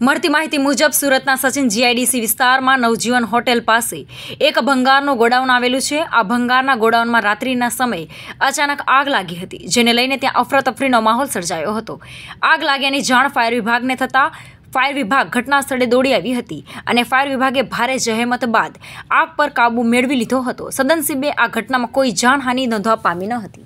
મળતી માહિતી મુજબ સુરતના સચિન જીઆઈડીસી વિસ્તારમાં નવજીવન હોટેલ પાસે એક ભંગારનું ગોડાઉન આવેલું છે આ ભંગારના ગોડાઉનમાં રાત્રિના સમયે અચાનક આગ લાગી હતી જેને લઈને ત્યાં અફરાતફરીનો માહોલ સર્જાયો હતો આગ લાગ્યાની જાણ ફાયર વિભાગને થતાં ફાયર વિભાગ ઘટના સ્થળે દોડી આવી હતી અને ફાયર વિભાગે ભારે જહેમત બાદ આગ પર કાબુ મેળવી લીધો હતો સદનસીબે આ ઘટનામાં કોઈ જાનહાનિ નોંધવા પામી ન હતી